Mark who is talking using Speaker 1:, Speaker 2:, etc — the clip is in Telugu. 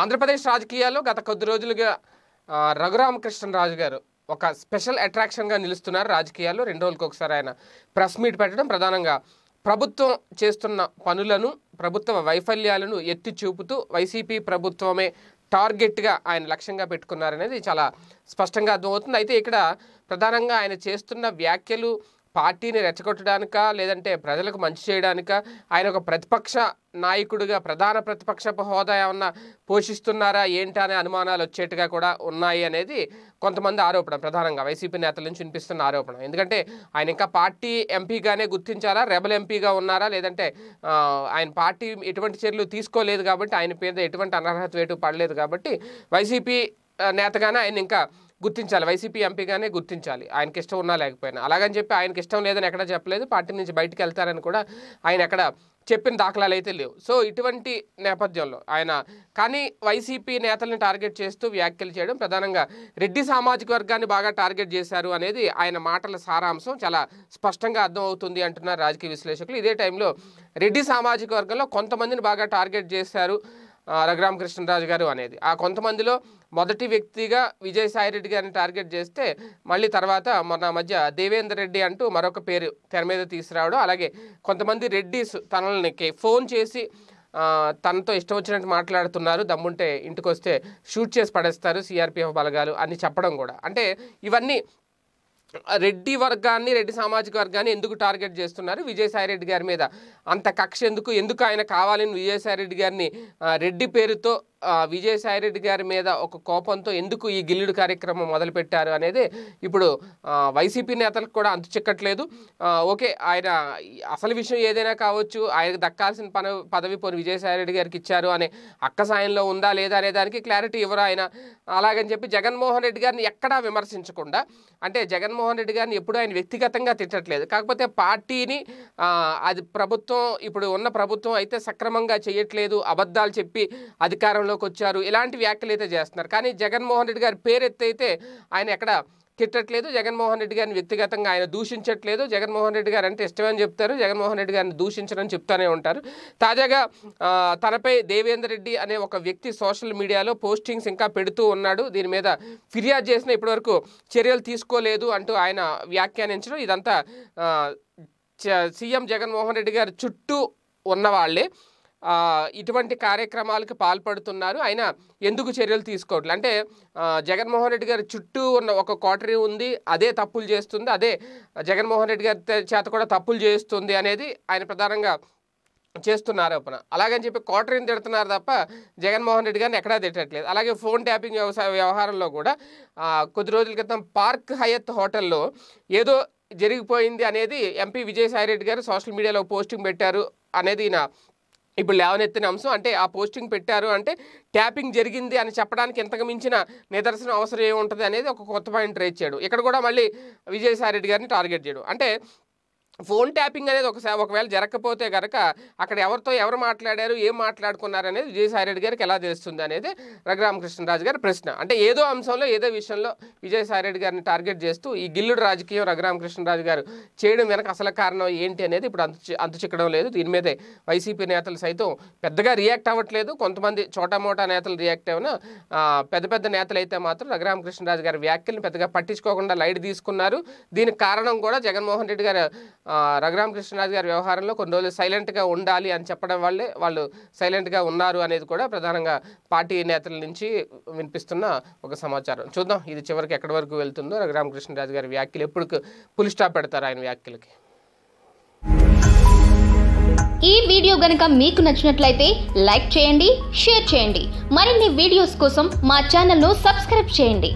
Speaker 1: ఆంధ్రప్రదేశ్ రాజకీయాల్లో గత కొద్ది రోజులుగా రఘురామకృష్ణరాజు గారు ఒక స్పెషల్ అట్రాక్షన్గా నిలుస్తున్నారు రాజకీయాల్లో రెండు రోజులకు ఒకసారి ఆయన ప్రెస్ మీట్ పెట్టడం ప్రధానంగా ప్రభుత్వం చేస్తున్న పనులను ప్రభుత్వ వైఫల్యాలను ఎత్తి చూపుతూ వైసీపీ ప్రభుత్వమే టార్గెట్గా ఆయన లక్ష్యంగా పెట్టుకున్నారనేది చాలా స్పష్టంగా అర్థమవుతుంది అయితే ఇక్కడ ప్రధానంగా ఆయన చేస్తున్న వ్యాఖ్యలు పార్టీని రెచ్చగొట్టడానిక లేదంటే ప్రజలకు మంచి చేయడానిక ఆయన ఒక ప్రతిపక్ష నాయకుడిగా ప్రధాన ప్రతిపక్ష హోదా ఏమన్నా పోషిస్తున్నారా ఏంటా అనే అనుమానాలు వచ్చేట్టుగా కూడా ఉన్నాయి అనేది కొంతమంది ఆరోపణ ప్రధానంగా వైసీపీ నేతల నుంచి వినిపిస్తున్న ఆరోపణ ఎందుకంటే ఆయన ఇంకా పార్టీ ఎంపీగానే గుర్తించారా రెబల్ ఎంపీగా ఉన్నారా లేదంటే ఆయన పార్టీ ఎటువంటి చర్యలు తీసుకోలేదు కాబట్టి ఆయన పేద ఎటువంటి అనర్హత వేటు పడలేదు కాబట్టి వైసీపీ నేతగానే ఆయన ఇంకా గుర్తించాలి వైసీపీ ఎంపీగానే గుర్తించాలి ఆయనకి ఇష్టం ఉన్నా లేకపోయినా అలాగని చెప్పి ఆయనకి ఇష్టం లేదని ఎక్కడ చెప్పలేదు పార్టీ నుంచి బయటకు వెళ్తారని కూడా ఆయన ఎక్కడ చెప్పిన దాఖలాలు అయితే లేవు సో ఇటువంటి నేపథ్యంలో ఆయన కానీ వైసీపీ నేతలను టార్గెట్ చేస్తూ వ్యాఖ్యలు చేయడం ప్రధానంగా రెడ్డి సామాజిక వర్గాన్ని బాగా టార్గెట్ చేశారు అనేది ఆయన మాటల సారాంశం చాలా స్పష్టంగా అర్థమవుతుంది అంటున్నారు రాజకీయ విశ్లేషకులు ఇదే టైంలో రెడ్డి సామాజిక వర్గంలో కొంతమందిని బాగా టార్గెట్ చేశారు రఘురామకృష్ణరాజు గారు అనేది ఆ కొంతమందిలో మొదటి వ్యక్తిగా విజయసాయిరెడ్డి గారిని టార్గెట్ చేస్తే మళ్ళీ తర్వాత మన మధ్య దేవేందర్ రెడ్డి అంటూ మరొక పేరు తెర మీద తీసుకురావడం అలాగే కొంతమంది రెడ్డిస్ తనల్ని ఫోన్ చేసి తనతో ఇష్టం వచ్చినట్టు మాట్లాడుతున్నారు దమ్ముంటే ఇంటికి వస్తే షూట్ చేసి పడేస్తారు సిఆర్పిఎఫ్ బలగాలు అని చెప్పడం కూడా అంటే ఇవన్నీ రెడ్డి వర్గాన్ని రెడ్డి సామాజిక వర్గాన్ని ఎందుకు టార్గెట్ చేస్తున్నారు రెడ్డి గారి మీద అంత కక్ష ఎందుకు ఎందుకు ఆయన కావాలని రెడ్డి గారిని రెడ్డి పేరుతో విజయసాయిరెడ్డి గారి మీద ఒక కోపంతో ఎందుకు ఈ గిల్లుడు కార్యక్రమం మొదలుపెట్టారు అనేది ఇప్పుడు వైసీపీ నేతలకు కూడా అంతు చిక్కట్లేదు ఓకే ఆయన అసలు విషయం ఏదైనా కావచ్చు ఆయనకు దక్కాల్సిన పన పదవి పోని విజయసాయిరెడ్డి గారికి ఇచ్చారు అనే అక్కసాయంలో ఉందా లేదా అనే దానికి క్లారిటీ ఇవ్వరు ఆయన అలాగని చెప్పి జగన్మోహన్ రెడ్డి గారిని ఎక్కడా విమర్శించకుండా అంటే జగన్మోహన్ రెడ్డి గారిని ఎప్పుడు ఆయన వ్యక్తిగతంగా తిట్టట్లేదు కాకపోతే పార్టీని అది ప్రభుత్వం ఇప్పుడు ఉన్న ప్రభుత్వం అయితే సక్రమంగా చేయట్లేదు అబద్ధాలు చెప్పి అధికారంలో పరిధిలోకి వచ్చారు ఇలాంటి వ్యాఖ్యలు అయితే చేస్తున్నారు కానీ జగన్మోహన్ రెడ్డి గారి పేరు ఎత్తైతే ఆయన ఎక్కడ తిట్టట్లేదు జగన్మోహన్ రెడ్డి గారిని వ్యక్తిగతంగా ఆయన దూషించట్లేదు జగన్మోహన్ రెడ్డి గారు అంటే ఇష్టమని చెప్తారు జగన్మోహన్ రెడ్డి గారిని దూషించడం చెప్తూనే ఉంటారు తాజాగా తనపై దేవేందర్ రెడ్డి అనే ఒక వ్యక్తి సోషల్ మీడియాలో పోస్టింగ్స్ ఇంకా పెడుతూ ఉన్నాడు దీని మీద ఫిర్యాదు చేసిన ఇప్పటివరకు చర్యలు తీసుకోలేదు అంటూ ఆయన వ్యాఖ్యానించడం ఇదంతా సీఎం జగన్మోహన్ రెడ్డి గారు చుట్టూ ఉన్నవాళ్ళే ఇటువంటి కార్యక్రమాలకు పాల్పడుతున్నారు ఆయన ఎందుకు చర్యలు తీసుకోవట్లేదు అంటే జగన్మోహన్ రెడ్డి గారి చుట్టూ ఉన్న ఒక కోటరీ ఉంది అదే తప్పులు చేస్తుంది అదే జగన్మోహన్ రెడ్డి గారి చేత కూడా తప్పులు చేస్తుంది అనేది ఆయన ప్రధానంగా చేస్తున్న ఆరోపణ అలాగని చెప్పి కోటరీని తిడుతున్నారు తప్ప జగన్మోహన్ రెడ్డి గారిని ఎక్కడా తిట్టట్లేదు అలాగే ఫోన్ ట్యాపింగ్ వ్యవసాయ వ్యవహారంలో కూడా కొద్ది రోజుల క్రితం పార్క్ హయత్ హోటల్లో ఏదో జరిగిపోయింది అనేది ఎంపీ విజయసాయిరెడ్డి గారు సోషల్ మీడియాలో పోస్టింగ్ పెట్టారు అనేది ఈయన ఇప్పుడు లేవనెత్తిన అంశం అంటే ఆ పోస్టింగ్ పెట్టారు అంటే ట్యాపింగ్ జరిగింది అని చెప్పడానికి ఎంతకు మించిన నిదర్శనం అవసరం ఏముంటుంది అనేది ఒక కొత్త పాయింట్ రేచ్ చేయడు ఇక్కడ కూడా మళ్ళీ విజయసాయి రెడ్డి గారిని టార్గెట్ చేయడు అంటే ఫోన్ ట్యాపింగ్ అనేది ఒకసారి ఒకవేళ జరగకపోతే కనుక అక్కడ ఎవరితో ఎవరు మాట్లాడారు ఏం మాట్లాడుకున్నారు అనేది విజయసాయి రెడ్డి గారికి ఎలా తెలుస్తుంది అనేది రఘురామకృష్ణరాజు గారి ప్రశ్న అంటే ఏదో అంశంలో ఏదో విషయంలో విజయసాయి రెడ్డి గారిని టార్గెట్ చేస్తూ ఈ గిల్లుడు రాజకీయం రఘురామకృష్ణరాజు గారు చేయడం వెనక అసలు కారణం ఏంటి అనేది ఇప్పుడు అంత చిక్కడం లేదు దీని మీదే వైసీపీ నేతలు సైతం పెద్దగా రియాక్ట్ అవ్వట్లేదు కొంతమంది చోటామోటా నేతలు రియాక్ట్ అయినా పెద్ద పెద్ద నేతలు అయితే మాత్రం రఘురామకృష్ణరాజు గారి వ్యాఖ్యలను పెద్దగా పట్టించుకోకుండా లైట్ తీసుకున్నారు దీనికి కారణం కూడా జగన్మోహన్ రెడ్డి గారు రఘురామకృష్ణరాజు గారి వ్యవహారంలో కొన్ని రోజులు సైలెంట్గా ఉండాలి అని చెప్పడం వల్లే వాళ్ళు సైలెంట్గా ఉన్నారు అనేది కూడా ప్రధానంగా పార్టీ నేతల నుంచి వినిపిస్తున్న ఒక సమాచారం చూద్దాం ఇది చివరికి ఎక్కడ వరకు వెళ్తుందో రఘురామకృష్ణరాజు గారి వ్యాఖ్యలు ఎప్పుడు పులి స్టాప్ పెడతారు ఆయన వ్యాఖ్యలకి ఈ వీడియో గనుక మీకు నచ్చినట్లయితే లైక్ చేయండి షేర్ చేయండి మరిన్ని వీడియోస్ కోసం మా ఛానల్ను సబ్స్క్రైబ్ చేయండి